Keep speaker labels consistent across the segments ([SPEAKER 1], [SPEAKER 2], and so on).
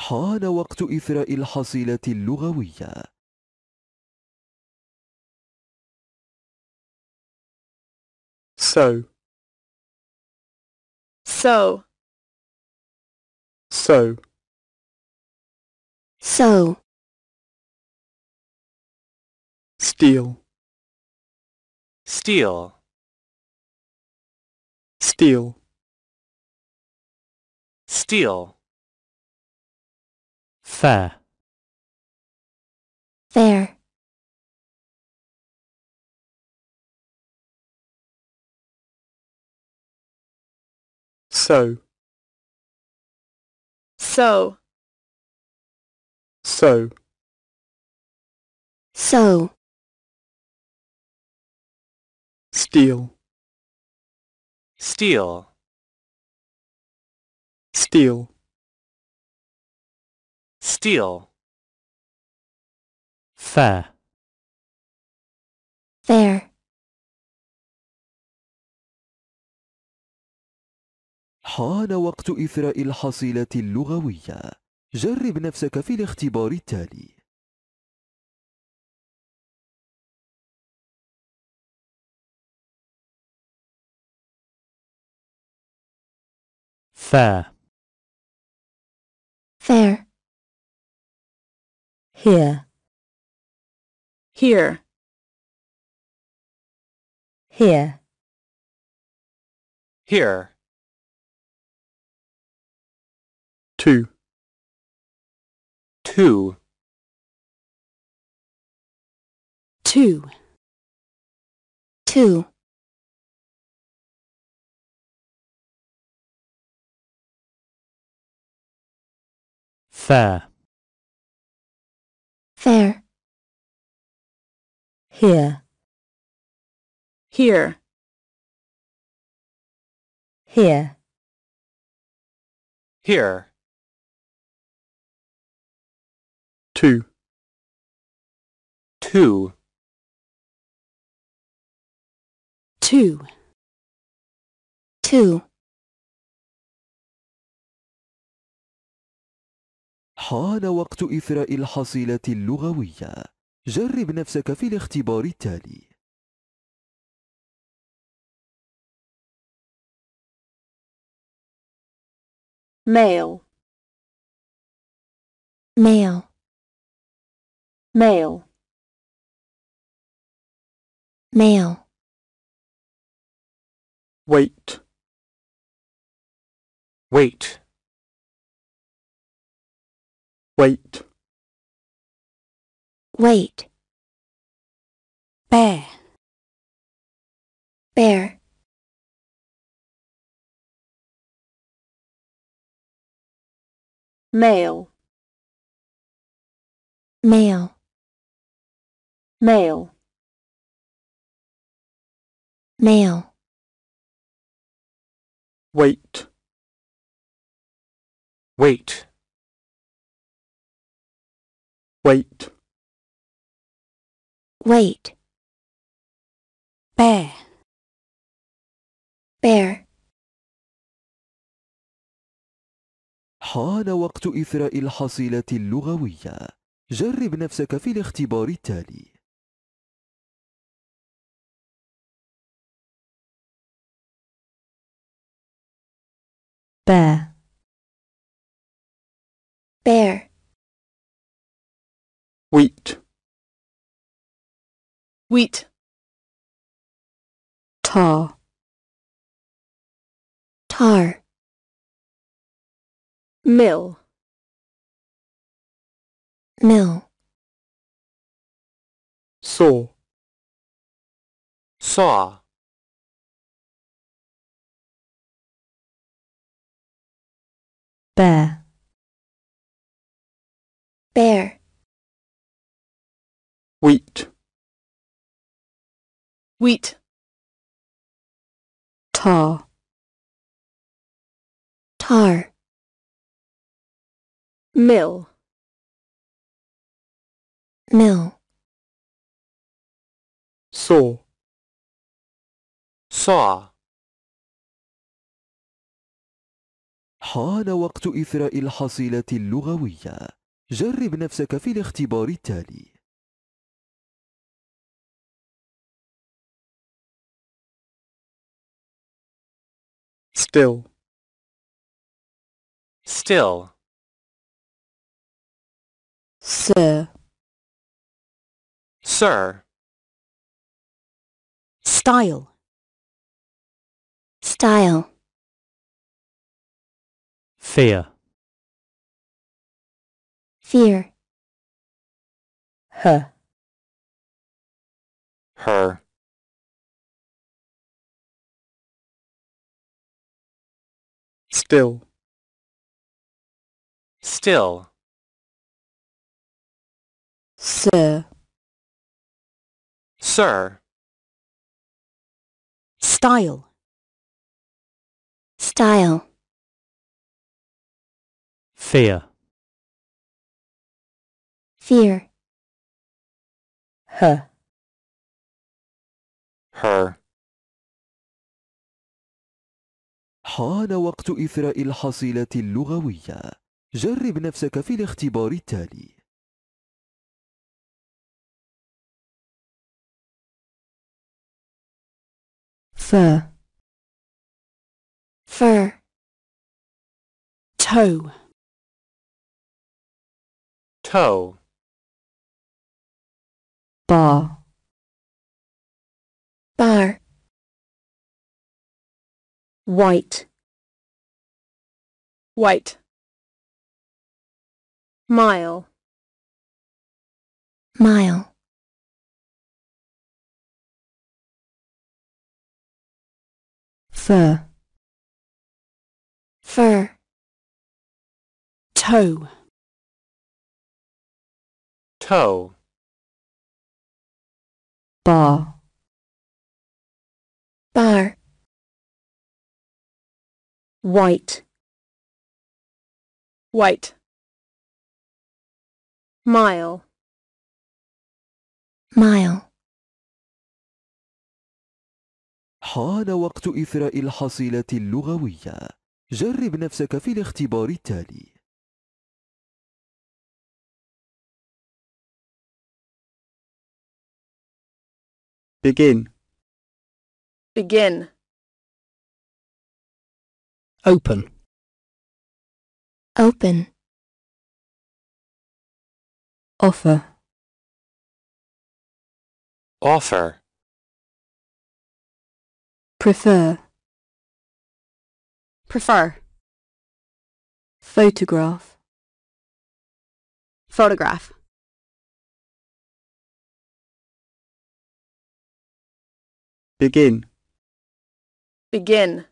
[SPEAKER 1] حان وقت إثراء الحصيلة اللغوية So So So So Steal Steal Steal Steal fair fair so so so so steel steel steel steal fair fair
[SPEAKER 2] حان وقت إثراء الحصيلة اللغوية جرب نفسك في الاختبار التالي
[SPEAKER 1] fair fair here here here here 2 2 2 2 fair here here here here two two two two
[SPEAKER 2] حان وقت إثراء الحصيلة اللغوية جرب نفسك في الاختبار التالي
[SPEAKER 1] male male male male wait wait wait wait bear bear male male male male wait wait wait wait bear
[SPEAKER 2] bear حان وقت إثراء الحصيلة اللغوية جرب نفسك في الاختبار التالي
[SPEAKER 1] bear bear wheat wheat tall tar mill mill saw saw bear bear wheat wheat tar tar mill mill saw saw
[SPEAKER 2] حان وقت إثراء الحصيلة اللغوية جرب نفسك في الاختبار التالي
[SPEAKER 1] still still sir sir style style fear fear her her still still sir sir style style fear fear
[SPEAKER 2] her her حان وقت إثراء الحصيلة اللغوية جرب نفسك في الاختبار التالي
[SPEAKER 1] ف fur toe toe bar bar white white mile mile fur fur toe toe bar bar white white mile
[SPEAKER 2] mile حان وقت إثراء الحصيلة اللغوية جرب نفسك في الاختبار التالي
[SPEAKER 1] begin begin Open. Open. Offer. Offer. Prefer. Prefer. Photograph. Photograph. Begin. Begin.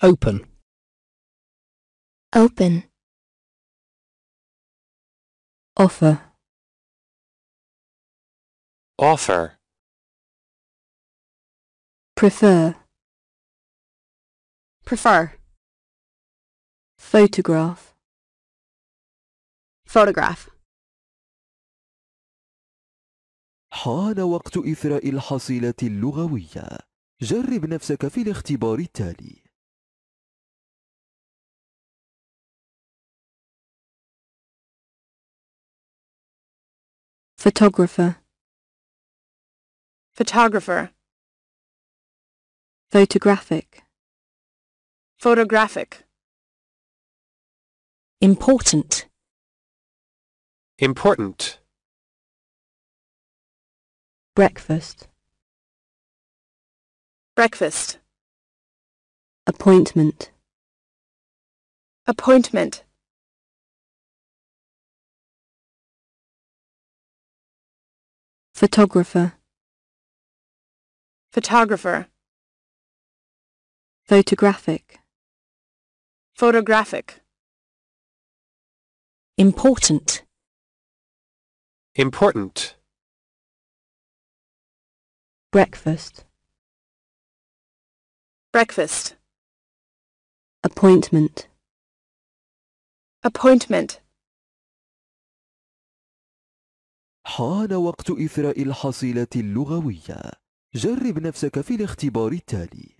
[SPEAKER 1] open open offer offer prefer prefer photograph photograph
[SPEAKER 2] حان وقت إثراء الحصيلة اللغوية جرب نفسك في الاختبار التالي
[SPEAKER 1] Photographer. Photographer. Photographic. Photographic. Important. Important. Breakfast. Breakfast. Appointment. Appointment. Photographer. Photographer. Photographic. Photographic. Important. Important. Breakfast. Breakfast. Appointment. Appointment.
[SPEAKER 2] حان وقت إثراء الحصيلة اللغوية جرب نفسك في الاختبار التالي